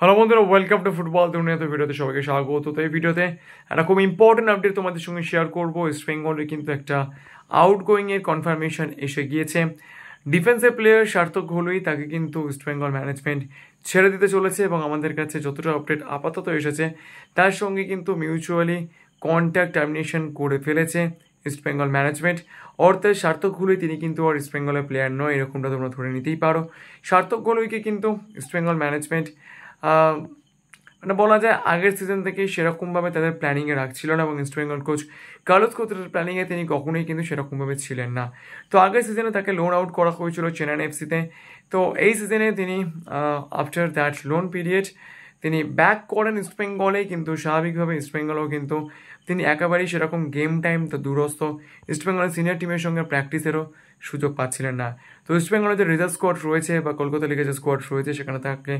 hello বন্ধুরা welcome to football দুনিয়াতে ভিডিওতে সবাইকে স্বাগত তো এই ভিডিওতে একটা খুব ইম্পর্টেন্ট আপডেট তোমাদের সঙ্গে শেয়ার করবো ওয়েস্ট বেঙ্গলের কিন্তু একটা আউট গোয়িংয়ের কনফার্মেশন এসে গিয়েছে ডিফেন্সের প্লেয়ার সার্থক ঘলুই তাকে কিন্তু ওয়েস্ট বেঙ্গল ম্যানেজমেন্ট ছেড়ে দিতে চলেছে এবং আমাদের কাছে যতটা আপডেট আপাতত এসেছে তার সঙ্গে কিন্তু মিউচুয়ালি কন্ট্যাক্ট টার্মিনেশন করে ফেলেছে ইস্ট বেঙ্গল ম্যানেজমেন্ট অর্থের সার্থক ঘুলুই তিনি কিন্তু আর ইস্ট বেঙ্গলের প্লেয়ার নয় এরকমটা তোমরা ধরে নিতেই পারো সার্থক ঘুলুইকে কিন্তু ইস্ট বেঙ্গল ম্যানেজমেন্ট মানে বলা যায় আগের সিজন থেকে সেরকমভাবে তাদের প্ল্যানিংয়ে রাখছিল না এবং ইস্ট বেঙ্গল কোচ কার্লোস কোচের প্ল্যানিংয়ে তিনি কখনোই কিন্তু সেরকমভাবে ছিলেন না তো আগের সিজনে তাকে লোন আউট করা হয়েছিল চেন্নাই এফসিতে তো এই সিজনে তিনি আফটার দ্যাট লোন পিরিয়ড তিনি ব্যাক করেন ইস্টবেঙ্গলে কিন্তু স্বাভাবিকভাবে ইস্টবেঙ্গলেও কিন্তু তিনি একেবারেই সেরকম গেম টাইম তো দূরস্থ ইস্টবেঙ্গলের সিনিয়র টিমের সঙ্গে প্র্যাকটিসেরও সুযোগ পাচ্ছিলেন না তো ইস্টবেঙ্গলের যে রিজার্ভ স্কোয়াড রয়েছে বা কলকাতা লিগের যে স্কোয়াড রয়েছে সেখানে তাকে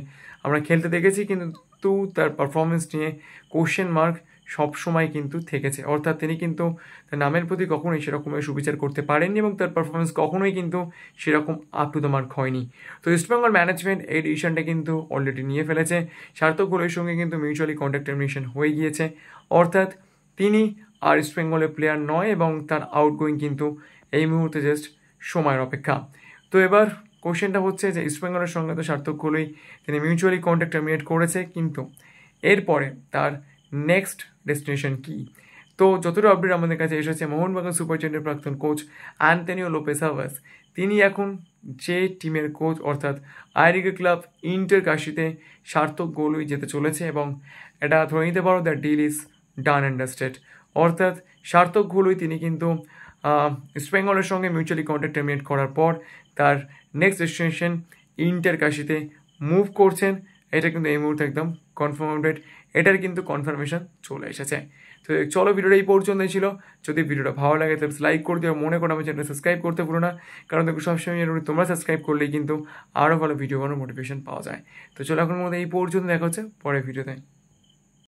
আমরা খেলতে দেখেছি কিন্তু তার পারফরমেন্স নিয়ে কোশ্চেন মার্ক সব সময় কিন্তু থেকেছে অর্থাৎ তিনি কিন্তু তার নামের প্রতি কখনোই সেরকমের সুবিচার করতে পারেননি এবং তার পারফরমেন্স কখনোই কিন্তু সেরকম আপ টু দ্য মার্ক হয়নি তো ইস্টবেঙ্গল ম্যানেজমেন্ট এই ডিসিশনটা কিন্তু অলরেডি নিয়ে ফেলেছে সার্থক গোলের সঙ্গে কিন্তু মিউচুয়ালি কন্ট্যাক্ট টার্মিনেশন হয়ে গিয়েছে অর্থাৎ তিনি আর ইস্টবেঙ্গলের প্লেয়ার নয় এবং তার আউটগোয়িং কিন্তু এই মুহূর্তে জাস্ট সময়ের অপেক্ষা তো এবার কোশ্চেনটা হচ্ছে যে ইস্টবেঙ্গলের সঙ্গে তো সার্থক তিনি মিউচুয়ালি কন্ট্যাক্ট টার্মিনেট করেছে কিন্তু এরপরে তার নেক্সট ডেস্টিনেশন কী তো যতটা আপডেট আমাদের কাছে এসেছে মোহনবাগান সুপার চেন্ডের প্রাক্তন কোচ আন্তনিও লোপেসাভাস তিনি এখন যে টিমের কোচ অর্থাৎ আইরিগে ক্লাব ইন্টার কাশিতে সার্থক গোলই যেতে চলেছে এবং এটা ধরে নিতে পারো the deal is done understood অর্থাৎ সার্থক গোলই তিনি কিন্তু স্পেঙ্গলের সঙ্গে মিউচুয়ালি কন্ট্যাক্ট টার্মিনেট করার পর তার নেক্সট ডেস্টিনেশন ইন্টার কাশিতে মুভ করছেন এটা কিন্তু এই মুহূর্তে একদম কনফার্ম আপডেট এটার কিন্তু কনফার্মেশন চলে এসেছে তো চলো ভিডিওটা এই পর্যন্তই ছিল যদি ভিডিওটা ভালো লাগে তাহলে লাইক করে দিও মনে করো আমার চ্যানেল সাবস্ক্রাইব করতে ভুলো না কারণ দেখো সবসময় তোমরা সাবস্ক্রাইব করলেই কিন্তু আরও ভালো ভিডিও বানানোর মোটিভেশন পাওয়া যায় তো চলো এখন মধ্যে এই পর্যন্ত দেখা হচ্ছে পরের ভিডিওতে